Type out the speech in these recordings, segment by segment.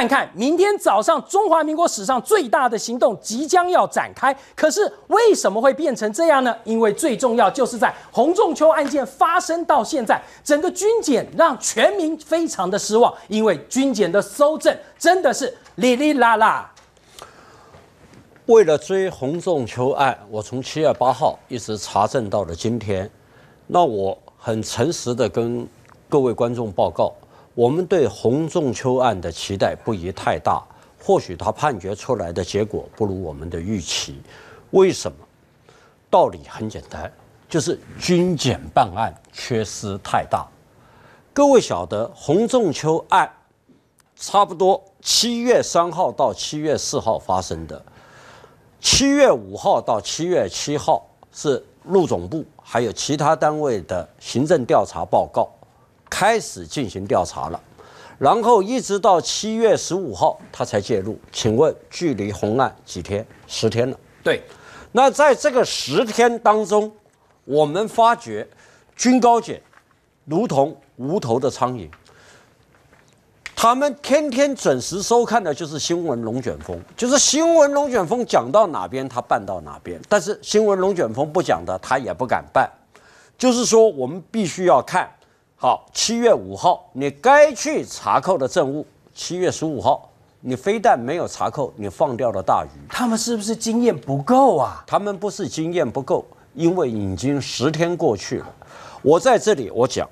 看看明天早上，中华民国史上最大的行动即将要展开。可是为什么会变成这样呢？因为最重要就是在洪仲秋案件发生到现在，整个军检让全民非常的失望，因为军检的搜证真的是哩哩啦啦。为了追洪仲秋案，我从七月八号一直查证到了今天，那我很诚实的跟各位观众报告。我们对洪仲秋案的期待不宜太大，或许他判决出来的结果不如我们的预期。为什么？道理很简单，就是军检办案缺失太大。各位晓得洪仲秋案，差不多七月三号到七月四号发生的，七月五号到七月七号是陆总部还有其他单位的行政调查报告。开始进行调查了，然后一直到七月十五号，他才介入。请问距离红案几天？十天了。对，那在这个十天当中，我们发觉军高检如同无头的苍蝇，他们天天准时收看的就是新闻龙卷风，就是新闻龙卷风讲到哪边，他办到哪边。但是新闻龙卷风不讲的，他也不敢办。就是说，我们必须要看。好，七月五号，你该去查扣的证物；七月十五号，你非但没有查扣，你放掉了大鱼。他们是不是经验不够啊？他们不是经验不够，因为已经十天过去了。我在这里，我讲，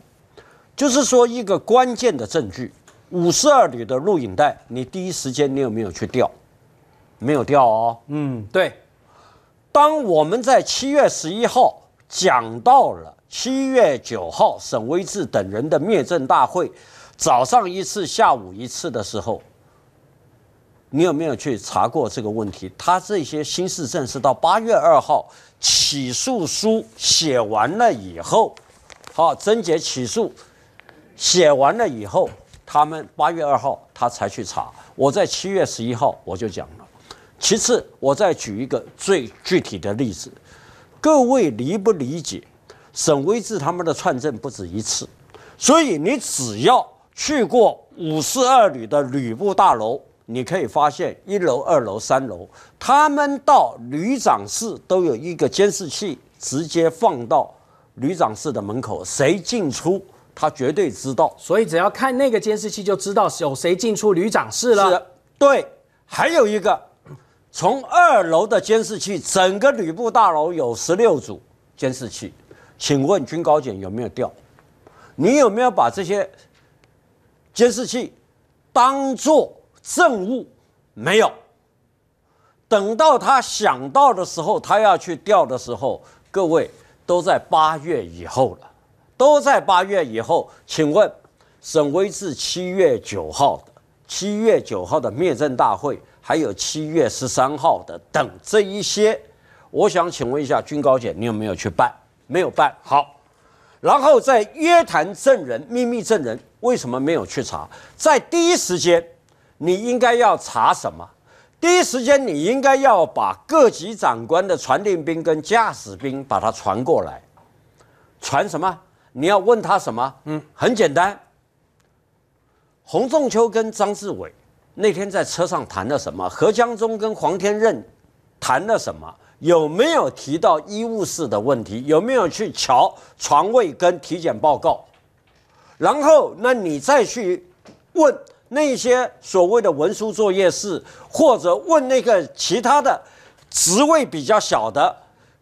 就是说一个关键的证据，五十二旅的录影带，你第一时间你有没有去调？没有调哦。嗯，对。当我们在七月十一号。讲到了七月九号沈威志等人的灭证大会，早上一次，下午一次的时候，你有没有去查过这个问题？他这些新市证是到八月二号起诉书写完了以后，好，贞结起诉写完了以后，他们八月二号他才去查。我在七月十一号我就讲了。其次，我再举一个最具体的例子。各位理不理解，沈维志他们的串证不止一次，所以你只要去过五四二旅的旅部大楼，你可以发现一楼、二楼、三楼，他们到旅长室都有一个监视器，直接放到旅长室的门口，谁进出他绝对知道。所以只要看那个监视器就知道有谁进出旅长室了。是，对，还有一个。从二楼的监视器，整个旅部大楼有十六组监视器，请问军高检有没有调？你有没有把这些监视器当做证物？没有。等到他想到的时候，他要去调的时候，各位都在八月以后了，都在八月以后。请问沈威志七月九号，七月九号的灭证大会。还有七月十三号的等这一些，我想请问一下军高检，你有没有去办？没有办好，然后在约谈证人，秘密证人为什么没有去查？在第一时间，你应该要查什么？第一时间你应该要把各级长官的传令兵跟驾驶兵把他传过来，传什么？你要问他什么？嗯，很简单，洪仲秋跟张志伟。那天在车上谈了什么？何江忠跟黄天任谈了什么？有没有提到医务室的问题？有没有去瞧床位跟体检报告？然后，那你再去问那些所谓的文书作业室，或者问那个其他的职位比较小的，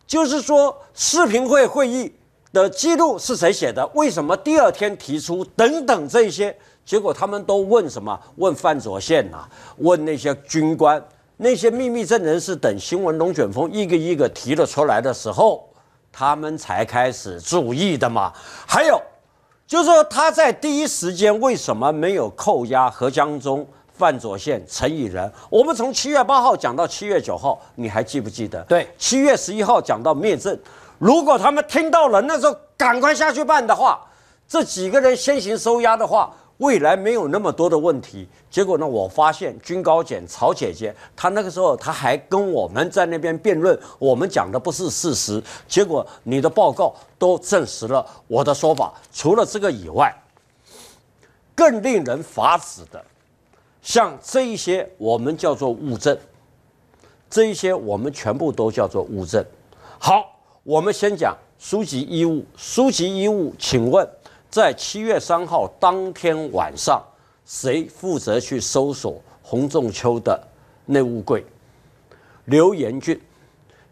就是说视频会会议的记录是谁写的？为什么第二天提出？等等这些。结果他们都问什么？问范佐宪呐？问那些军官？那些秘密证人是等新闻龙卷风一个一个提了出来的时候，他们才开始注意的嘛。还有，就是说他在第一时间为什么没有扣押何江忠、范佐宪、陈以仁？我们从七月八号讲到七月九号，你还记不记得？对，七月十一号讲到灭证。如果他们听到人的时候赶快下去办的话，这几个人先行收押的话。未来没有那么多的问题，结果呢？我发现军高检曹姐姐，她那个时候她还跟我们在那边辩论，我们讲的不是事实。结果你的报告都证实了我的说法。除了这个以外，更令人发指的，像这一些我们叫做物证，这一些我们全部都叫做物证。好，我们先讲书籍衣物，书籍衣物，请问。在七月三号当天晚上，谁负责去搜索洪仲秋的内务柜？刘延俊，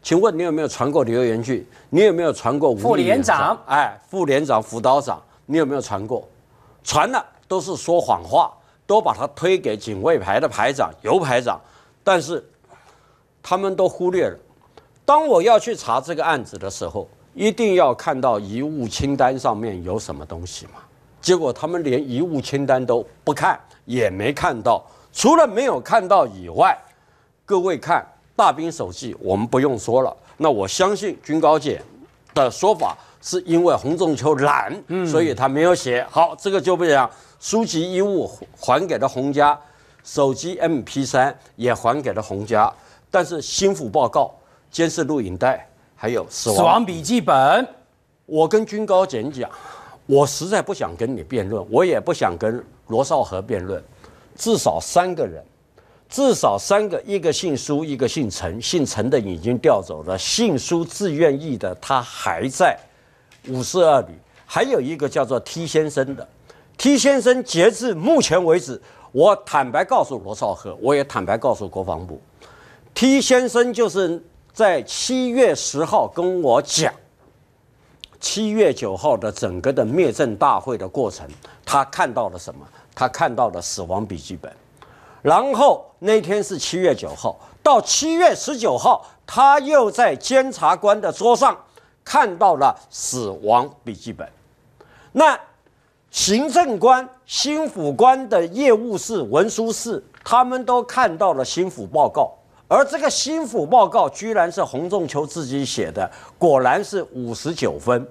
请问你有没有传过刘延俊？你有没有传过？副连长，哎，副连长、副导长，你有没有传过？传了都是说谎话，都把他推给警卫排的排长尤排长，但是他们都忽略了。当我要去查这个案子的时候。一定要看到遗物清单上面有什么东西吗？结果他们连遗物清单都不看，也没看到。除了没有看到以外，各位看大兵手记，我们不用说了。那我相信军高检的说法，是因为洪仲秋懒，所以他没有写好。这个就不讲书籍、衣物还给了洪家，手机、MP3 也还给了洪家，但是心腹报告、监视录影带。还有死亡死亡笔记本，我跟军高检讲，我实在不想跟你辩论，我也不想跟罗少河辩论。至少三个人，至少三个，一个姓苏，一个姓陈，姓陈的已经调走了，姓苏自愿意的他还在五十二旅，还有一个叫做 T 先生的。T 先生截至目前为止，我坦白告诉罗少河，我也坦白告诉国防部，T 先生就是。在七月十号跟我讲，七月九号的整个的灭证大会的过程，他看到了什么？他看到了死亡笔记本。然后那天是七月九号，到七月十九号，他又在监察官的桌上看到了死亡笔记本。那行政官、新府官的业务室、文书室，他们都看到了新府报告。而这个心腹报告居然是洪仲秋自己写的，果然是五十九分。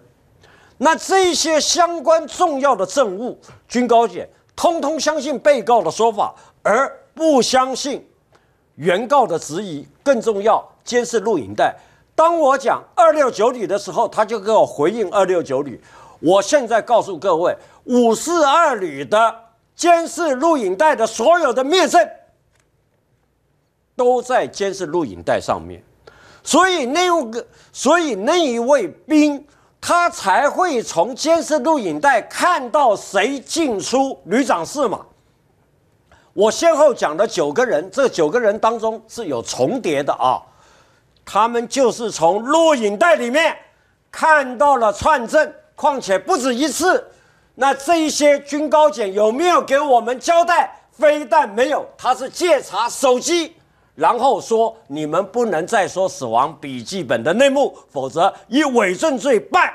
那这些相关重要的证物，军高检通通相信被告的说法，而不相信原告的质疑。更重要，监视录影带，当我讲二六九旅的时候，他就给我回应二六九旅。我现在告诉各位，五四二旅的监视录影带的所有的面证。都在监视录影带上面，所以那个，所以那一位兵，他才会从监视录影带看到谁进出旅长室嘛。我先后讲了九个人，这九个人当中是有重叠的啊。他们就是从录影带里面看到了串证，况且不止一次。那这一些军高检有没有给我们交代？非但没有，他是借查手机。然后说你们不能再说《死亡笔记本》的内幕，否则以伪证罪办。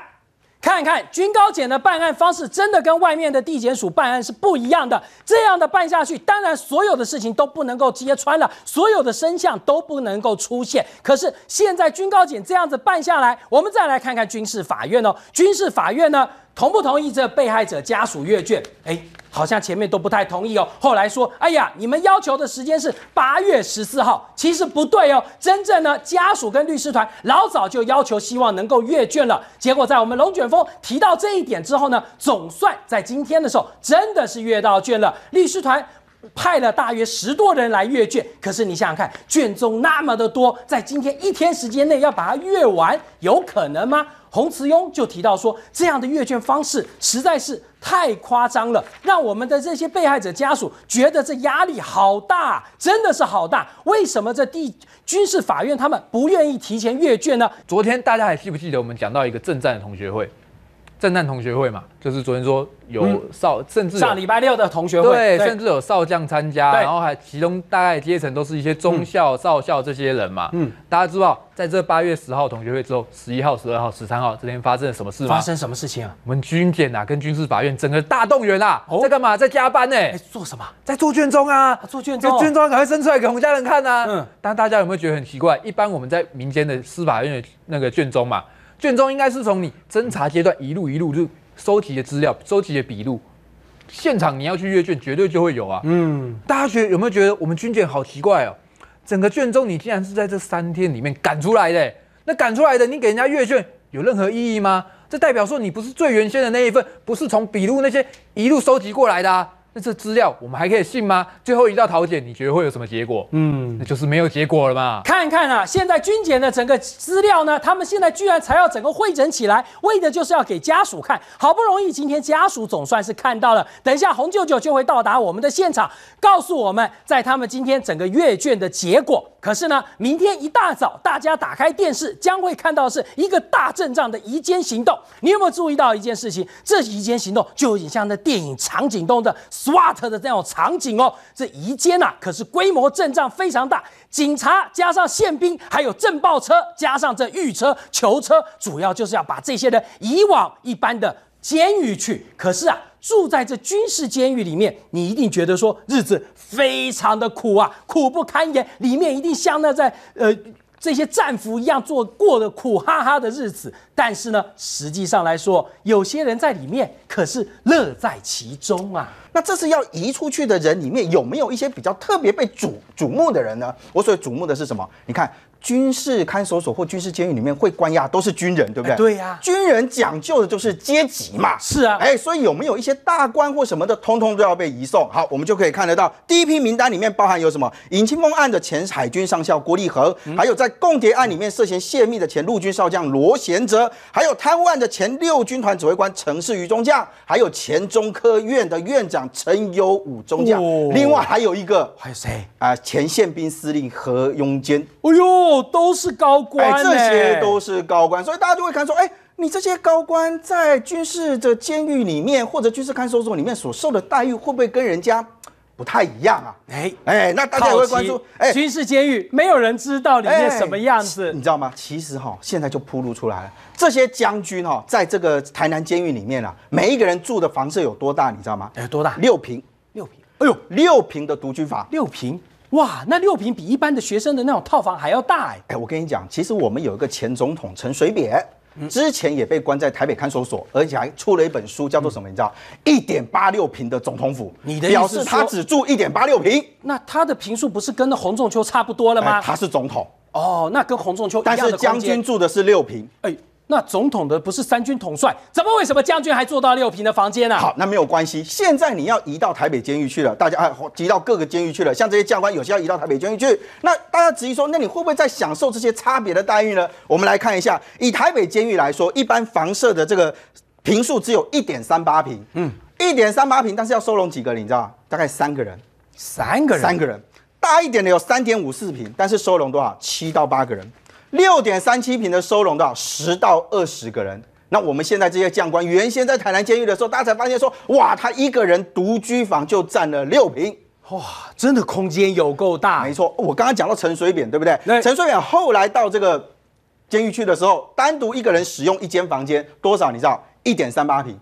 看看军高检的办案方式，真的跟外面的地检署办案是不一样的。这样的办下去，当然所有的事情都不能够揭穿了，所有的真相都不能够出现。可是现在军高检这样子办下来，我们再来看看军事法院哦，军事法院呢？同不同意这被害者家属阅卷？哎，好像前面都不太同意哦。后来说，哎呀，你们要求的时间是八月十四号，其实不对哦。真正呢，家属跟律师团老早就要求，希望能够阅卷了。结果在我们龙卷风提到这一点之后呢，总算在今天的时候，真的是阅到卷了。律师团。派了大约十多人来阅卷，可是你想想看，卷宗那么的多，在今天一天时间内要把它阅完，有可能吗？洪慈庸就提到说，这样的阅卷方式实在是太夸张了，让我们的这些被害者家属觉得这压力好大，真的是好大。为什么这地军事法院他们不愿意提前阅卷呢？昨天大家还记不记得我们讲到一个正战的同学会？圣诞同学会嘛，就是昨天说有少，甚至上礼拜六的同学会，对，甚至有少将参加，然后还其中大概阶层都是一些中校、少校这些人嘛。嗯，大家知道在这八月十号同学会之后，十一号、十二号、十三号这天发生了什么事吗？发生什么事情啊？我们军检啊，跟军事法院整个大动员啦，在干嘛？在加班呢？做什么？在做卷宗啊？做卷宗，卷宗赶快升出来给我家人看呐。嗯，但大家有没有觉得很奇怪？一般我们在民间的司法院的那个卷宗嘛。卷宗应该是从你侦查阶段一路一路就收集的资料，收集的笔录，现场你要去阅卷，绝对就会有啊。嗯，大家觉有没有觉得我们军卷好奇怪哦？整个卷宗你竟然是在这三天里面赶出来的，那赶出来的你给人家阅卷有任何意义吗？这代表说你不是最原先的那一份，不是从笔录那些一路收集过来的。这资料我们还可以信吗？最后一道逃检，你觉得会有什么结果？嗯，那就是没有结果了嘛。看看啊，现在军检的整个资料呢，他们现在居然才要整个会诊起来，为的就是要给家属看。好不容易今天家属总算是看到了，等一下洪舅舅就会到达我们的现场，告诉我们在他们今天整个阅卷的结果。可是呢，明天一大早，大家打开电视将会看到的是一个大阵仗的移监行动。你有没有注意到一件事情？这移监行动就有点像那电影《场景中的 SWAT 的这种场景哦。这移监呐，可是规模阵仗非常大，警察加上宪兵，还有震爆车，加上这狱车、囚车，主要就是要把这些人移往一般的。监狱去，可是啊，住在这军事监狱里面，你一定觉得说日子非常的苦啊，苦不堪言。里面一定像那在呃这些战俘一样，做过的苦哈哈的日子。但是呢，实际上来说，有些人在里面可是乐在其中啊。那这是要移出去的人里面，有没有一些比较特别被瞩瞩目的人呢？我所瞩目的是什么？你看。军事看守所或军事监狱里面会关押都是军人，对不对？对呀，军人讲究的就是阶级嘛。是啊，哎，所以有没有一些大官或什么的，通通都要被移送。好，我们就可以看得到第一批名单里面包含有什么：尹清风案的前海军上校郭立恒，还有在共谍案里面涉嫌泄密的前陆军少将罗贤哲，还有贪污案的前六军团指挥官陈世瑜中将，还有前中科院的院长陈友武中将。另外还有一个，还有谁啊？前宪兵司令何庸坚。哎呦！都是高官，这些都是高官，所以大家就会看说，哎，你这些高官在军事的监狱里面或者军事看守所里面所受的待遇会不会跟人家不太一样啊？哎哎，那大家也会关注，哎，军事监狱没有人知道里面什么样子，你知道吗？其实哈，现在就铺露出来了，这些将军哈，在这个台南监狱里面啊，每一个人住的房舍有多大，你知道吗？有多大？六平，六平，哎呦，六平的独居房，六平。哇，那六平比一般的学生的那种套房还要大哎！哎，我跟你讲，其实我们有一个前总统陈水扁，之前也被关在台北看守所，而且还出了一本书，叫做什么？你知道，一点八六平的总统府，你的表示他只住一点八六平？那他的平数不是跟那洪仲秋差不多了吗？他是总统哦，那跟洪仲秋一样的将军住的是六平，哎。那总统的不是三军统帅，怎么为什么将军还坐到六平的房间呢？好，那没有关系。现在你要移到台北监狱去了，大家啊移到各个监狱去了。像这些教官有些要移到台北监狱去，那大家质疑说，那你会不会在享受这些差别的待遇呢？我们来看一下，以台北监狱来说，一般房舍的这个平数只有一点三八平，嗯，一点三八平，但是要收容几个，你知道大概三个人，三个人，三个人。大一点的有三点五四平，但是收容多少？七到八个人。六点三七平的收容到十到二十个人，那我们现在这些将官原先在台南监狱的时候，大家才发现说，哇，他一个人独居房就占了六平，哇，真的空间有够大。没错，我刚刚讲到陈水扁对不对？陈水扁后来到这个监狱去的时候，单独一个人使用一间房间多少？你知道一点三八平。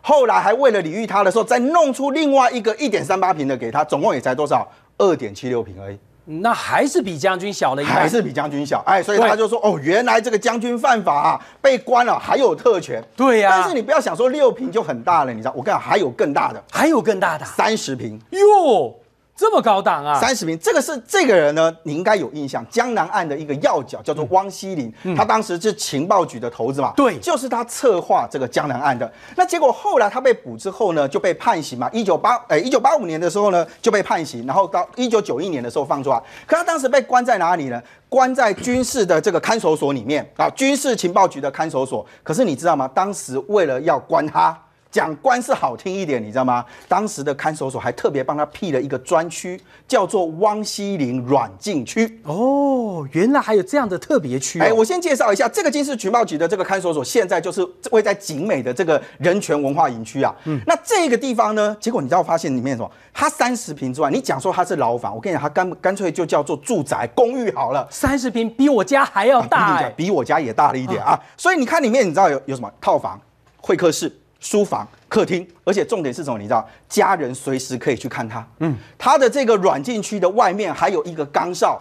后来还为了礼遇他的时候，再弄出另外一个一点三八平的给他，总共也才多少？二点七六平而已。那还是比将军小了一还是比将军小，哎，所以他就说，哦，原来这个将军犯法啊，被关了，还有特权，对呀。但是你不要想说六平就很大了，你知道，我跟你讲还有更大的，还有更大的，三十平哟。这么高档啊！三十名，这个是这个人呢，你应该有印象，江南岸的一个要角，叫做汪希林。他当时是情报局的头子嘛，对，就是他策划这个江南岸的。那结果后来他被捕之后呢，就被判刑嘛，一九八，呃，一九八五年的时候呢就被判刑，然后到一九九一年的时候放出来。可他当时被关在哪里呢？关在军事的这个看守所里面啊，军事情报局的看守所。可是你知道吗？当时为了要关他。讲官是好听一点，你知道吗？当时的看守所还特别帮他辟了一个专区，叫做汪希林软禁区。哦，原来还有这样的特别区。哎，我先介绍一下这个金氏情报局的这个看守所，现在就是位在景美的这个人权文化营区啊。嗯，那这个地方呢，结果你知道发现里面什么？它三十平之外，你讲说它是牢房，我跟你讲，它干干脆就叫做住宅公寓好了。三十平比我家还要大一点，比我家也大了一点啊。所以你看里面，你知道有有什么？套房、会客室。书房、客厅，而且重点是什么？你知道，家人随时可以去看他。嗯，他的这个软禁区的外面还有一个岗哨。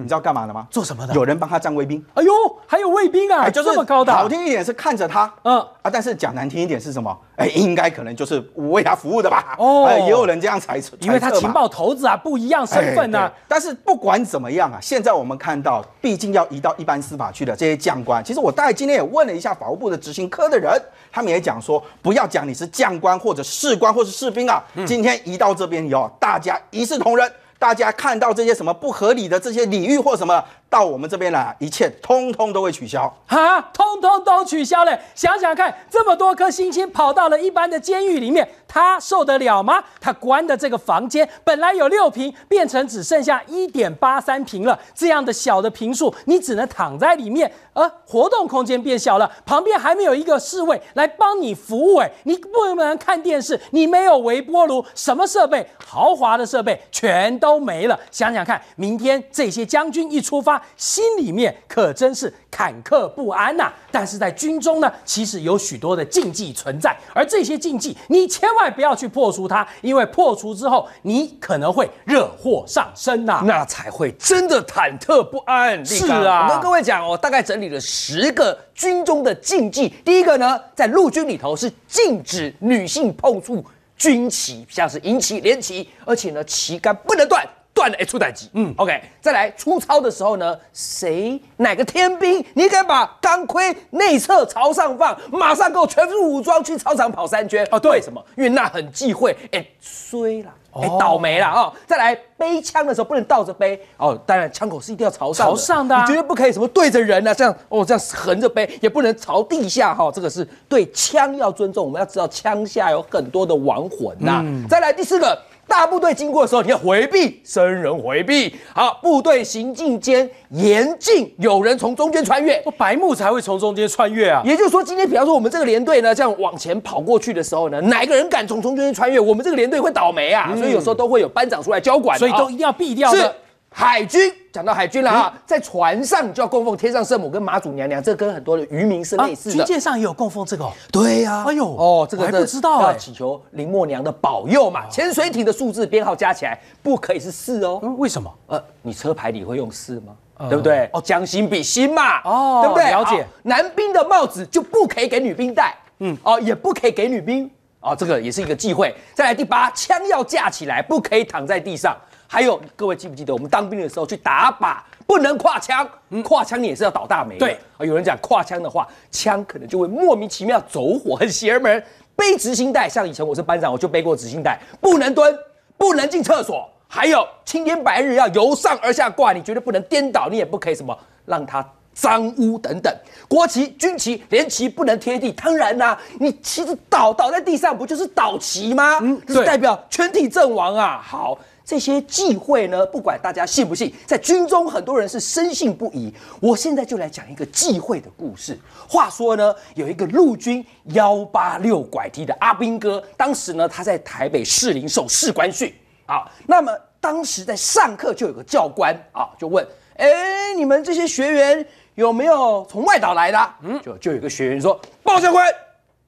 你知道干嘛的吗？做什么的？有人帮他站卫兵。哎呦，还有卫兵啊！哎，就这么高的。好听一点是看着他，嗯啊，但是讲难听一点是什么？哎，应该可能就是为他服务的吧。哦，哎，也有人这样猜测。因为他情报头子啊，不一样身份呢。但是不管怎么样啊，现在我们看到，毕竟要移到一般司法去的这些将官，其实我大概今天也问了一下法务部的执行科的人，他们也讲说，不要讲你是将官或者士官或者士兵啊，今天移到这边以后，大家一视同仁。大家看到这些什么不合理的这些领域或什么？到我们这边来，一切通通都会取消啊！通通都取消了。想想看，这么多颗星星跑到了一般的监狱里面，他受得了吗？他关的这个房间本来有六平，变成只剩下一点八三平了。这样的小的平数，你只能躺在里面，呃，活动空间变小了。旁边还没有一个侍卫来帮你服务，你不能看电视，你没有微波炉，什么设备豪华的设备全都没了。想想看，明天这些将军一出发。心里面可真是坎坷不安呐！但是在军中呢，其实有许多的禁忌存在，而这些禁忌你千万不要去破除它，因为破除之后你可能会惹祸上身呐，那才会真的忐忑不安。是啊，我跟各位讲哦，大概整理了十个军中的禁忌。第一个呢，在陆军里头是禁止女性碰触军旗，像是迎旗、连旗，而且呢旗杆不能断。断了一处弹嗯，OK，再来，出操的时候呢，谁哪个天兵，你敢把钢盔内侧朝上放，马上给我全副武装去操场跑三圈啊？对，什么？因为那很忌讳，哎，摔了，哎，倒霉了啊！再来，背枪的时候不能倒着背哦，当然，枪口是一定要朝上，朝上的，绝对不可以什么对着人呢？这样哦，这样横着背也不能朝地下哈，这个是对枪要尊重，我们要知道枪下有很多的亡魂呐。再来第四个。大部队经过的时候，你要回避，生人回避。好，部队行进间严禁有人从中间穿越，白木才会从中间穿越啊。也就是说，今天比方说我们这个连队呢，这样往前跑过去的时候呢，哪个人敢从中间穿越，我们这个连队会倒霉啊。所以有时候都会有班长出来交管，所以都一定要避掉的。海军讲到海军了啊，在船上就要供奉天上圣母跟妈祖娘娘，这跟很多的渔民是类似的。军舰上也有供奉这个对呀。哎呦，哦，这个还不知道哎。请求林默娘的保佑嘛。潜水艇的数字编号加起来不可以是四哦。为什么？呃，你车牌里会用四吗？对不对？哦，将心比心嘛。哦，对不对？了解。男兵的帽子就不可以给女兵戴，嗯，哦，也不可以给女兵，哦，这个也是一个忌讳。再来第八，枪要架起来，不可以躺在地上。还有各位记不记得，我们当兵的时候去打靶不能跨枪，跨枪你也是要倒大霉。对啊，有人讲跨枪的话，枪可能就会莫名其妙走火，很邪门。背直行带，像以前我是班长，我就背过直行带，不能蹲，不能进厕所。还有青天白日要由上而下挂，你绝对不能颠倒，你也不可以什么让它脏污等等。国旗、军旗、连旗不能贴地，当然啦，你旗子倒倒在地上，不就是倒旗吗？嗯，是代表全体阵亡啊。好。这些忌讳呢，不管大家信不信，在军中很多人是深信不疑。我现在就来讲一个忌讳的故事。话说呢，有一个陆军幺八六拐梯的阿兵哥，当时呢他在台北士林受士官训啊。那么当时在上课，就有个教官啊，就问：哎，你们这些学员有没有从外岛来的？嗯，就就有个学员说：报教官，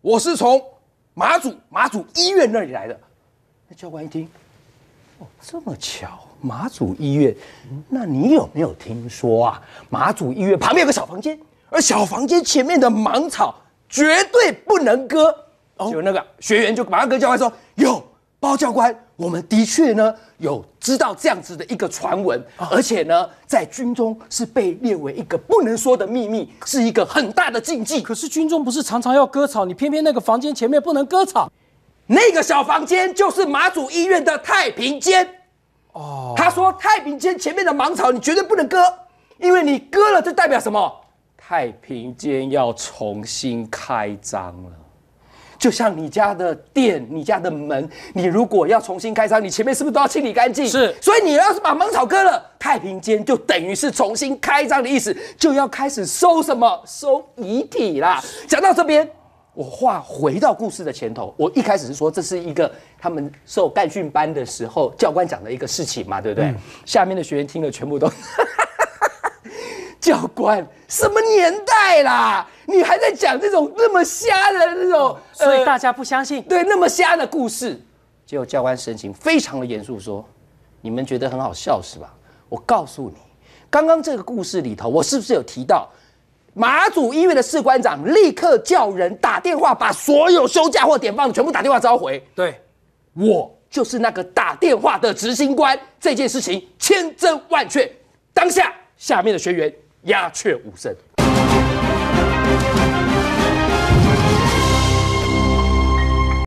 我是从马祖马祖医院那里来的。那教官一听。哦，这么巧，马祖医院，那你有没有听说啊？马祖医院旁边有个小房间，而小房间前面的芒草绝对不能割。就那个学员就马上跟教官说：“有，包教官，我们的确呢有知道这样子的一个传闻，而且呢在军中是被列为一个不能说的秘密，是一个很大的禁忌。可是军中不是常常要割草，你偏偏那个房间前面不能割草。”那个小房间就是马祖医院的太平间，哦，他说太平间前面的芒草你绝对不能割，因为你割了这代表什么？太平间要重新开张了，就像你家的店、你家的门，你如果要重新开张，你前面是不是都要清理干净？是，所以你要是把芒草割了，太平间就等于是重新开张的意思，就要开始收什么收遗体啦。讲到这边。我话回到故事的前头，我一开始是说这是一个他们受干训班的时候教官讲的一个事情嘛，对不对？下面的学员听了全部都，教官什么年代啦？你还在讲这种那么瞎的这种，所以大家不相信。对，那么瞎的故事。结果教官神情非常的严肃，说：“你们觉得很好笑是吧？我告诉你，刚刚这个故事里头，我是不是有提到？”马祖医院的士官长立刻叫人打电话，把所有休假或点放全部打电话召回。对，我就是那个打电话的执行官，这件事情千真万确。当下下面的学员鸦雀无声。